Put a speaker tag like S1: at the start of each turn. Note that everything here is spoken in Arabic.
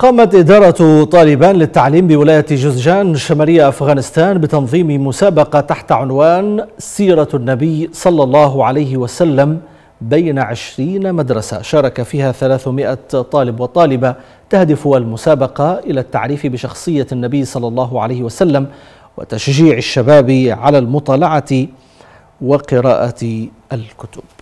S1: قامت إدارة طالبان للتعليم بولاية جزجان شمالية أفغانستان بتنظيم مسابقة تحت عنوان سيرة النبي صلى الله عليه وسلم بين عشرين مدرسة شارك فيها 300 طالب وطالبة تهدف المسابقة إلى التعريف بشخصية النبي صلى الله عليه وسلم وتشجيع الشباب على المطالعة وقراءة
S2: الكتب